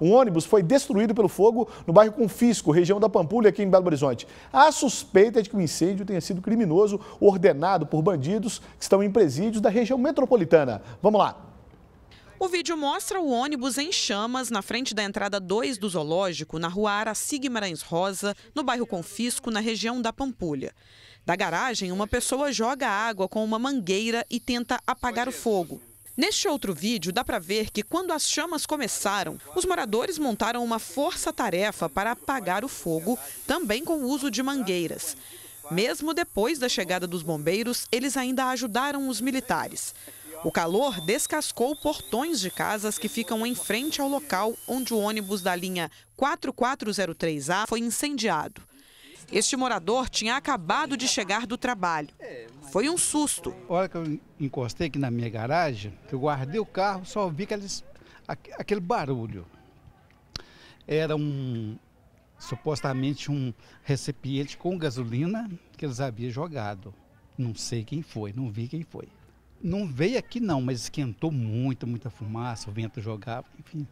Um ônibus foi destruído pelo fogo no bairro Confisco, região da Pampulha, aqui em Belo Horizonte. A suspeita é de que o incêndio tenha sido criminoso ordenado por bandidos que estão em presídios da região metropolitana. Vamos lá. O vídeo mostra o ônibus em chamas na frente da entrada 2 do zoológico, na rua Araci Guimarães Rosa, no bairro Confisco, na região da Pampulha. Da garagem, uma pessoa joga água com uma mangueira e tenta apagar o fogo. Neste outro vídeo, dá para ver que quando as chamas começaram, os moradores montaram uma força-tarefa para apagar o fogo, também com o uso de mangueiras. Mesmo depois da chegada dos bombeiros, eles ainda ajudaram os militares. O calor descascou portões de casas que ficam em frente ao local onde o ônibus da linha 4403A foi incendiado. Este morador tinha acabado de chegar do trabalho. Foi um susto. A hora que eu encostei aqui na minha garagem, eu guardei o carro, só vi aqueles, aquele barulho. Era um supostamente um recipiente com gasolina que eles haviam jogado. Não sei quem foi, não vi quem foi. Não veio aqui não, mas esquentou muito, muita fumaça, o vento jogava, enfim.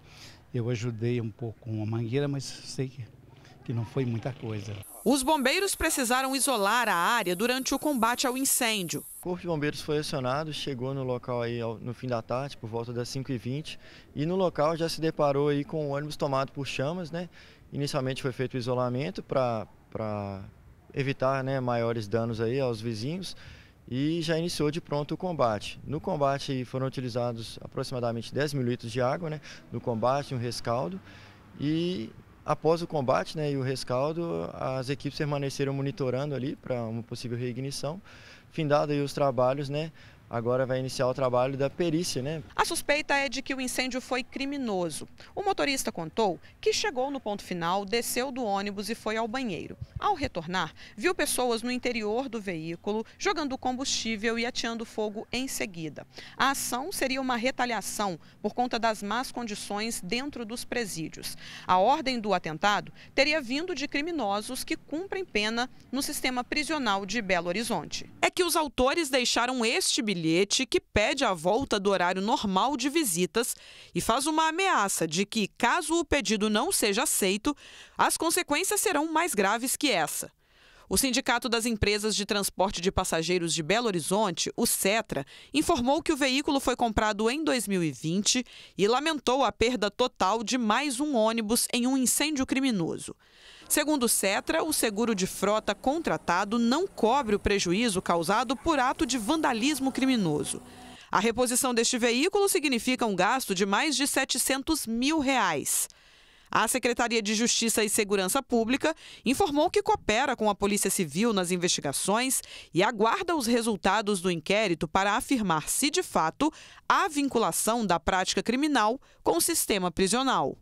Eu ajudei um pouco com a mangueira, mas sei que, que não foi muita coisa. Os bombeiros precisaram isolar a área durante o combate ao incêndio. O Corpo de Bombeiros foi acionado, chegou no local aí no fim da tarde, por volta das 5h20, e no local já se deparou aí com o ônibus tomado por chamas, né? Inicialmente foi feito o isolamento para evitar né, maiores danos aí aos vizinhos e já iniciou de pronto o combate. No combate foram utilizados aproximadamente 10 mil litros de água, né, no combate, um rescaldo, e Após o combate né, e o rescaldo, as equipes permaneceram monitorando ali para uma possível reignição. Findado aí os trabalhos, né, Agora vai iniciar o trabalho da perícia, né? A suspeita é de que o incêndio foi criminoso. O motorista contou que chegou no ponto final, desceu do ônibus e foi ao banheiro. Ao retornar, viu pessoas no interior do veículo jogando combustível e ateando fogo em seguida. A ação seria uma retaliação por conta das más condições dentro dos presídios. A ordem do atentado teria vindo de criminosos que cumprem pena no sistema prisional de Belo Horizonte. É que os autores deixaram este bilhete bilhete que pede a volta do horário normal de visitas e faz uma ameaça de que, caso o pedido não seja aceito, as consequências serão mais graves que essa. O Sindicato das Empresas de Transporte de Passageiros de Belo Horizonte, o CETRA, informou que o veículo foi comprado em 2020 e lamentou a perda total de mais um ônibus em um incêndio criminoso. Segundo o CETRA, o seguro de frota contratado não cobre o prejuízo causado por ato de vandalismo criminoso. A reposição deste veículo significa um gasto de mais de 700 mil reais. A Secretaria de Justiça e Segurança Pública informou que coopera com a Polícia Civil nas investigações e aguarda os resultados do inquérito para afirmar se, de fato, há vinculação da prática criminal com o sistema prisional.